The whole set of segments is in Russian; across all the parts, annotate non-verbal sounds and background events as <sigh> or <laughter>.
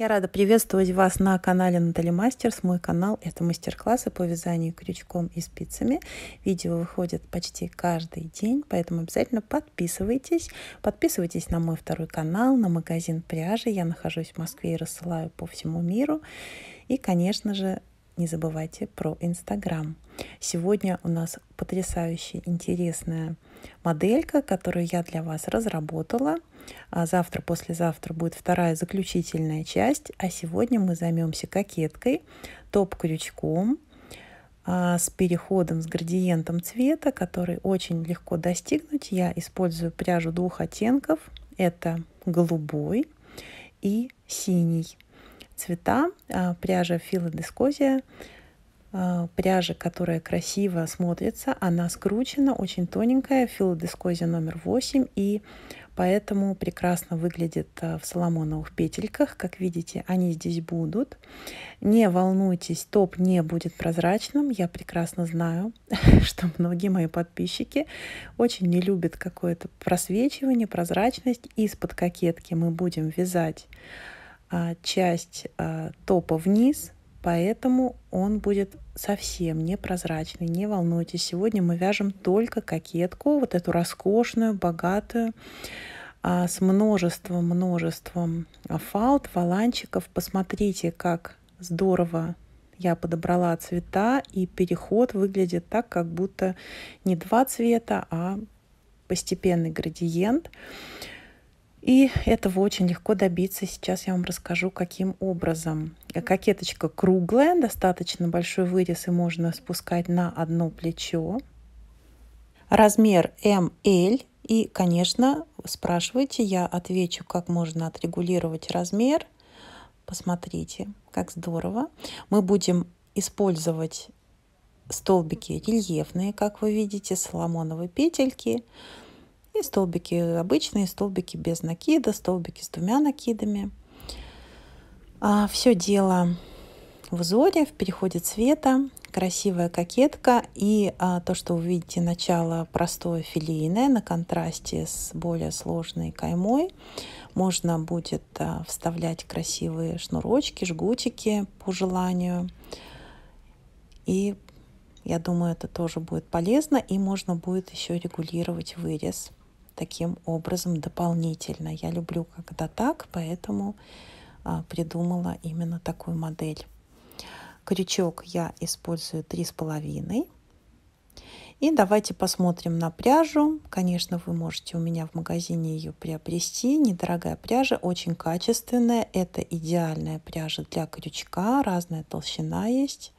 Я рада приветствовать вас на канале Натали Мастерс. Мой канал – это мастер-классы по вязанию крючком и спицами. Видео выходит почти каждый день, поэтому обязательно подписывайтесь. Подписывайтесь на мой второй канал, на магазин пряжи. Я нахожусь в Москве и рассылаю по всему миру. И, конечно же, не забывайте про Инстаграм. Сегодня у нас потрясающе интересная моделька, которую я для вас разработала – а завтра, послезавтра будет вторая заключительная часть. А сегодня мы займемся кокеткой, топ-крючком а, с переходом с градиентом цвета, который очень легко достигнуть. Я использую пряжу двух оттенков. Это голубой и синий. Цвета а, пряжа филодискозия а, пряжа, которая красиво смотрится, она скручена, очень тоненькая, филодискозия номер 8, и поэтому прекрасно выглядит а, в соломоновых петельках. Как видите, они здесь будут. Не волнуйтесь, топ не будет прозрачным. Я прекрасно знаю, <laughs> что многие мои подписчики очень не любят какое-то просвечивание, прозрачность. Из-под кокетки мы будем вязать а, часть топа вниз – поэтому он будет совсем непрозрачный, не волнуйтесь. Сегодня мы вяжем только кокетку, вот эту роскошную, богатую, а, с множеством-множеством фалд, валанчиков. Посмотрите, как здорово я подобрала цвета, и переход выглядит так, как будто не два цвета, а постепенный градиент. И этого очень легко добиться. Сейчас я вам расскажу, каким образом. Э, кокеточка круглая, достаточно большой вырез, и можно спускать на одно плечо. Размер ML. И, конечно, спрашивайте, я отвечу, как можно отрегулировать размер. Посмотрите, как здорово. Мы будем использовать столбики рельефные, как вы видите, соломоновые петельки. И столбики обычные, столбики без накида, столбики с двумя накидами. А все дело в узоре, в переходе цвета, красивая кокетка и а, то, что вы видите начало простое филейное на контрасте с более сложной каймой. Можно будет а, вставлять красивые шнурочки, жгутики по желанию. И я думаю, это тоже будет полезно и можно будет еще регулировать вырез таким образом дополнительно. Я люблю, когда так, поэтому а, придумала именно такую модель. Крючок я использую 3,5. И давайте посмотрим на пряжу. Конечно, вы можете у меня в магазине ее приобрести. Недорогая пряжа, очень качественная. Это идеальная пряжа для крючка. Разная толщина есть.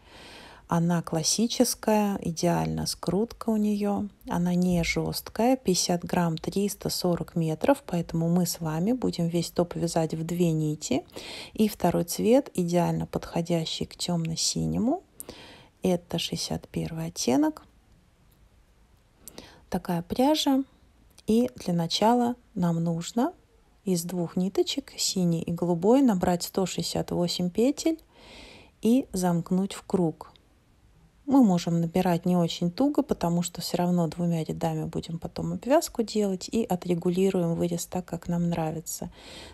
Она классическая, идеально скрутка у нее. Она не жесткая, 50 грамм 340 метров, поэтому мы с вами будем весь топ вязать в две нити. И второй цвет, идеально подходящий к темно-синему. Это 61 оттенок. Такая пряжа. И для начала нам нужно из двух ниточек, синий и голубой, набрать 168 петель и замкнуть в круг мы можем набирать не очень туго, потому что все равно двумя рядами будем потом обвязку делать и отрегулируем вырез так, как нам нравится.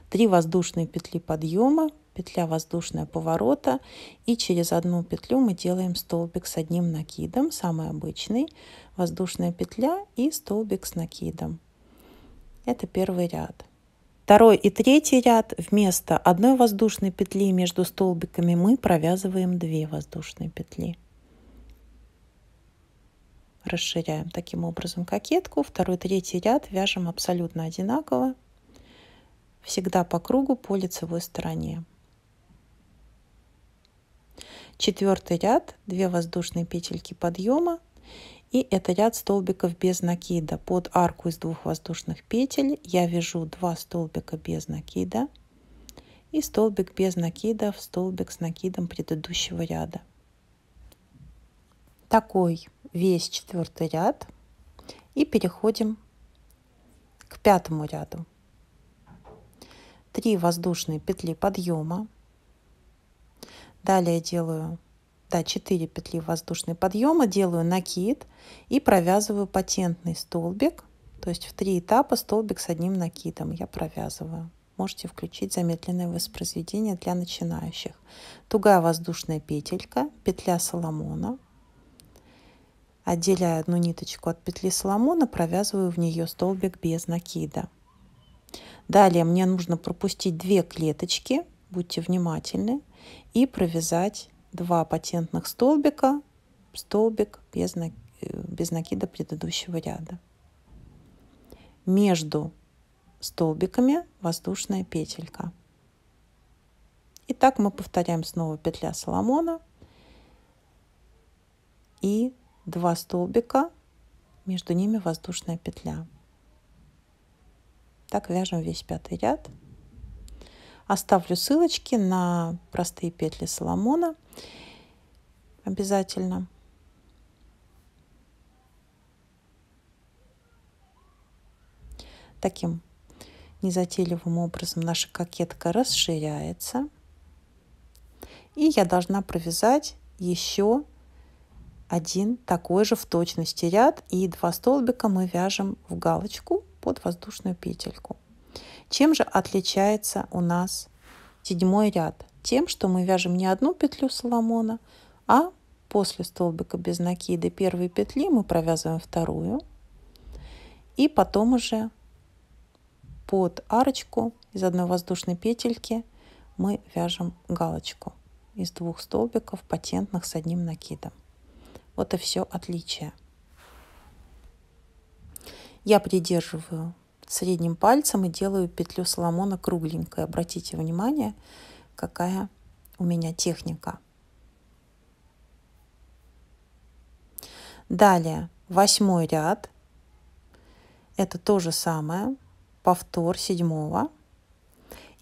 Три воздушные петли подъема, петля воздушная поворота и через одну петлю мы делаем столбик с одним накидом, самый обычный, воздушная петля и столбик с накидом. Это первый ряд. Второй и третий ряд вместо одной воздушной петли между столбиками мы провязываем две воздушные петли расширяем таким образом кокетку. Второй, третий ряд вяжем абсолютно одинаково. Всегда по кругу по лицевой стороне. Четвертый ряд, две воздушные петельки подъема. И это ряд столбиков без накида. Под арку из двух воздушных петель я вяжу два столбика без накида и столбик без накида в столбик с накидом предыдущего ряда. Такой весь четвертый ряд и переходим к пятому ряду. 3 воздушные петли подъема. Далее делаю да, 4 петли воздушные подъема, делаю накид и провязываю патентный столбик. То есть в три этапа столбик с одним накидом я провязываю. Можете включить замедленное воспроизведение для начинающих. Тугая воздушная петелька, петля соломона – Отделяю одну ниточку от петли соломона, провязываю в нее столбик без накида. Далее мне нужно пропустить две клеточки, будьте внимательны, и провязать два патентных столбика, столбик без, без накида предыдущего ряда. Между столбиками воздушная петелька. И так мы повторяем снова петля соломона и два столбика, между ними воздушная петля. Так вяжем весь пятый ряд. Оставлю ссылочки на простые петли Соломона обязательно. Таким незатейливым образом наша кокетка расширяется. И я должна провязать еще один такой же в точности ряд и два столбика мы вяжем в галочку под воздушную петельку. Чем же отличается у нас седьмой ряд? Тем, что мы вяжем не одну петлю соломона, а после столбика без накида первой петли мы провязываем вторую и потом уже под арочку из одной воздушной петельки мы вяжем галочку из двух столбиков патентных с одним накидом. Вот и все отличие. Я придерживаю средним пальцем и делаю петлю соломона кругленькой. Обратите внимание, какая у меня техника. Далее, восьмой ряд. Это то же самое. Повтор седьмого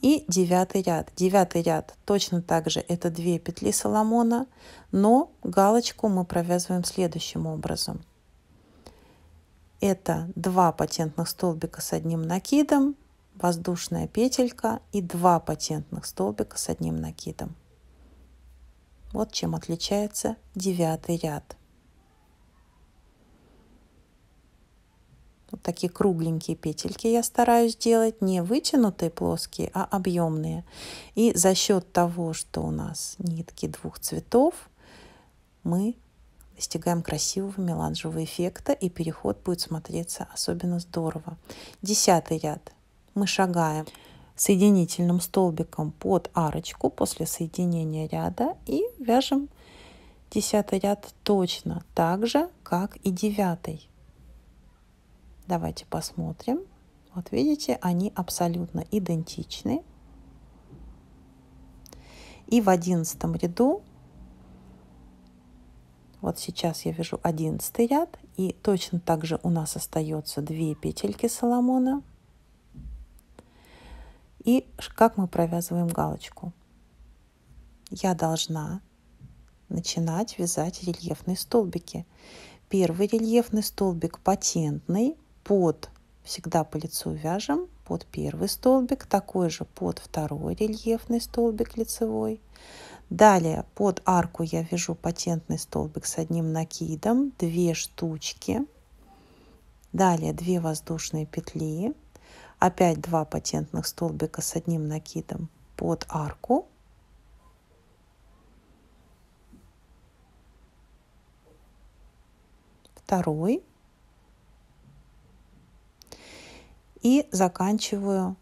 и девятый ряд. Девятый ряд точно так же это две петли соломона, но галочку мы провязываем следующим образом. Это два патентных столбика с одним накидом, воздушная петелька и два патентных столбика с одним накидом. Вот чем отличается девятый ряд. Вот такие кругленькие петельки я стараюсь делать, не вытянутые плоские, а объемные. И за счет того, что у нас нитки двух цветов, мы достигаем красивого меланжевого эффекта, и переход будет смотреться особенно здорово. Десятый ряд. Мы шагаем соединительным столбиком под арочку после соединения ряда и вяжем десятый ряд точно так же, как и девятый. Давайте посмотрим. Вот видите, они абсолютно идентичны. И в одиннадцатом ряду, вот сейчас я вяжу одиннадцатый ряд, и точно так же у нас остается две петельки соломона. И как мы провязываем галочку? Я должна начинать вязать рельефные столбики. Первый рельефный столбик патентный – под всегда по лицу вяжем под первый столбик, такой же под второй рельефный столбик лицевой. Далее под арку я вяжу патентный столбик с одним накидом, 2 штучки. Далее 2 воздушные петли, опять 2 патентных столбика с одним накидом под арку. Второй И заканчиваю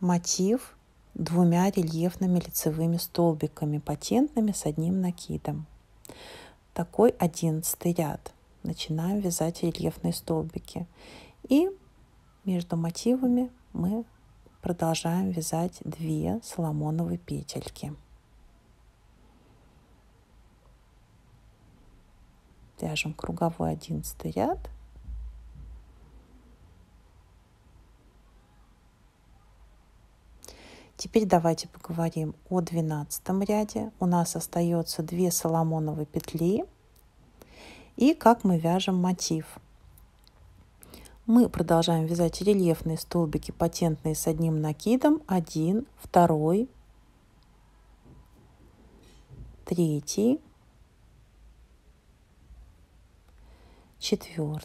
мотив двумя рельефными лицевыми столбиками патентными с одним накидом. Такой одиннадцатый ряд. Начинаем вязать рельефные столбики. И между мотивами мы продолжаем вязать две соломоновые петельки. Вяжем круговой одиннадцатый ряд – Теперь давайте поговорим о двенадцатом ряде. У нас остается 2 соломоновые петли. И как мы вяжем мотив. Мы продолжаем вязать рельефные столбики патентные с одним накидом. 1, 2, 3, 4,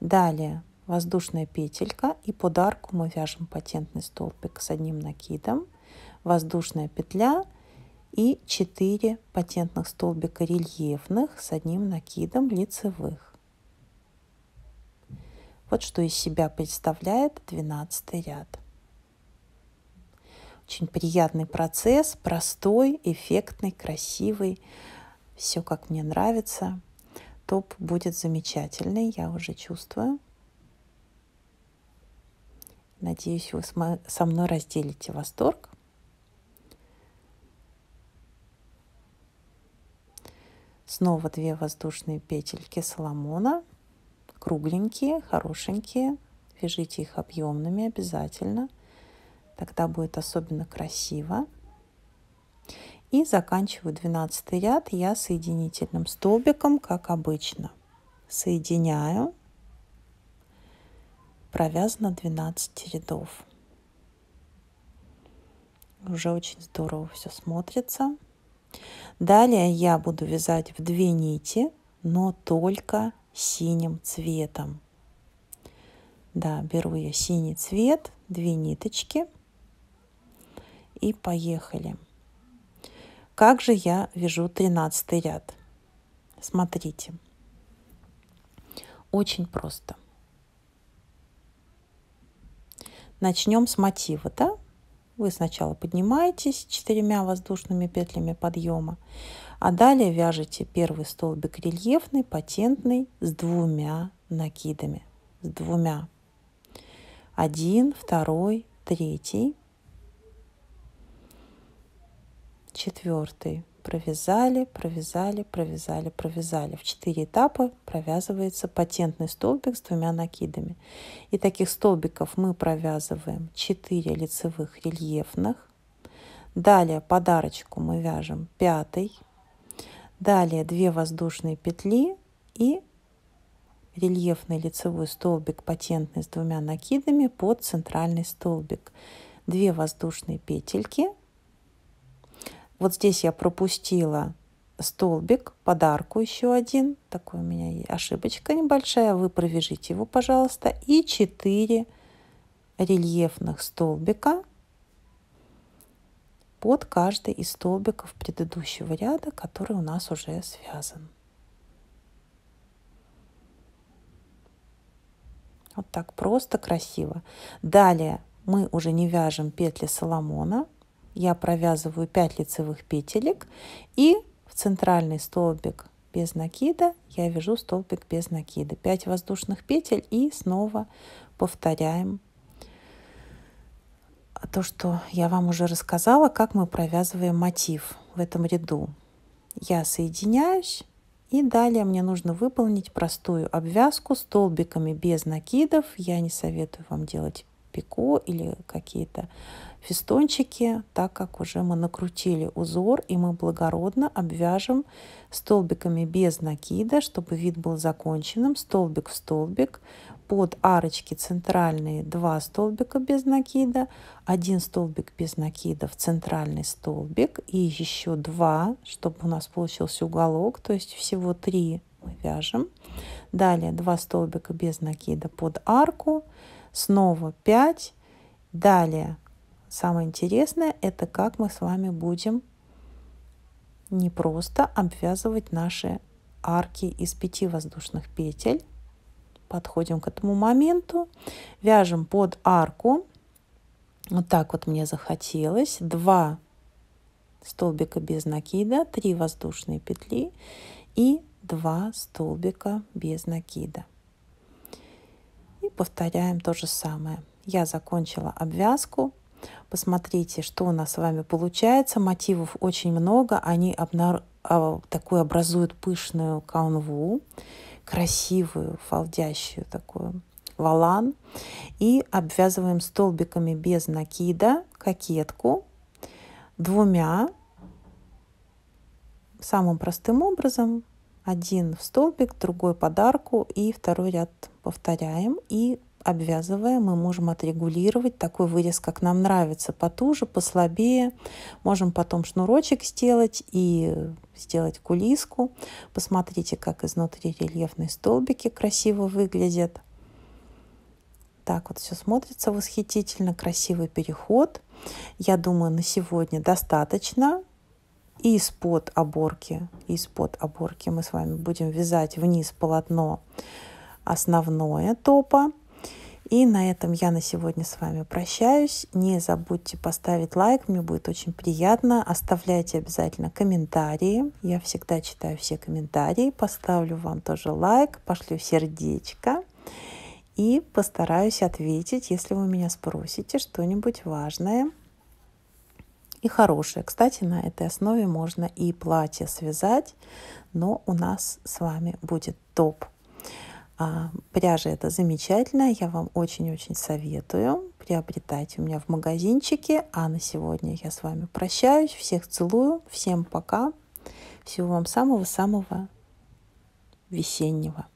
Далее воздушная петелька и под арку мы вяжем патентный столбик с одним накидом, воздушная петля и 4 патентных столбика рельефных с одним накидом лицевых. Вот что из себя представляет 12 ряд. Очень приятный процесс, простой, эффектный, красивый. Все как мне нравится топ будет замечательный, я уже чувствую. Надеюсь, вы со мной разделите восторг. Снова две воздушные петельки соломона. Кругленькие, хорошенькие. Вяжите их объемными обязательно. Тогда будет особенно красиво. И заканчиваю 12 ряд я соединительным столбиком, как обычно. Соединяю. Провязано 12 рядов. Уже очень здорово все смотрится. Далее я буду вязать в две нити, но только синим цветом. Да, беру я синий цвет, две ниточки. И поехали. Поехали. Как же я вяжу 13 ряд? Смотрите. Очень просто. Начнем с мотива, да? Вы сначала поднимаетесь четырьмя воздушными петлями подъема, а далее вяжете первый столбик рельефный, патентный, с двумя накидами. С двумя. Один, второй, третий. четвертый. Провязали, провязали, провязали, провязали. В четыре этапа провязывается патентный столбик с двумя накидами. И таких столбиков мы провязываем 4 лицевых рельефных. Далее подарочку мы вяжем пятый. Далее 2 воздушные петли и рельефный лицевой столбик патентный с двумя накидами под центральный столбик. 2 воздушные петельки вот здесь я пропустила столбик, подарку еще один. Такой у меня есть ошибочка небольшая. Вы провяжите его, пожалуйста. И 4 рельефных столбика под каждый из столбиков предыдущего ряда, который у нас уже связан. Вот так просто, красиво. Далее мы уже не вяжем петли Соломона – я провязываю 5 лицевых петелек и в центральный столбик без накида я вяжу столбик без накида 5 воздушных петель и снова повторяем то что я вам уже рассказала как мы провязываем мотив в этом ряду я соединяюсь и далее мне нужно выполнить простую обвязку столбиками без накидов я не советую вам делать пико или какие-то фистончики, так как уже мы накрутили узор, и мы благородно обвяжем столбиками без накида, чтобы вид был законченным, столбик в столбик, под арочки центральные два столбика без накида, один столбик без накида в центральный столбик и еще два, чтобы у нас получился уголок, то есть всего три мы вяжем. Далее два столбика без накида под арку, снова 5, далее самое интересное – это как мы с вами будем не просто обвязывать наши арки из пяти воздушных петель. Подходим к этому моменту, вяжем под арку, вот так вот мне захотелось, два столбика без накида, три воздушные петли и два столбика без накида. И повторяем то же самое. Я закончила обвязку, Посмотрите, что у нас с вами получается. Мотивов очень много. Они обнар... А, такую образуют пышную канву, красивую, фалдящую такую валан. И обвязываем столбиками без накида кокетку двумя самым простым образом. Один в столбик, другой подарку, и второй ряд повторяем. И обвязывая, мы можем отрегулировать такой вырез, как нам нравится, потуже, послабее. Можем потом шнурочек сделать и сделать кулиску. Посмотрите, как изнутри рельефные столбики красиво выглядят. Так вот все смотрится восхитительно, красивый переход. Я думаю, на сегодня достаточно. И из-под оборки, из-под оборки мы с вами будем вязать вниз полотно основное топа. И на этом я на сегодня с вами прощаюсь. Не забудьте поставить лайк, мне будет очень приятно. Оставляйте обязательно комментарии. Я всегда читаю все комментарии. Поставлю вам тоже лайк, пошлю сердечко. И постараюсь ответить, если вы меня спросите что-нибудь важное и хорошее. Кстати, на этой основе можно и платье связать, но у нас с вами будет топ. А, пряжа это замечательно, я вам очень-очень советую. приобретать у меня в магазинчике. А на сегодня я с вами прощаюсь. Всех целую, всем пока. Всего вам самого-самого весеннего.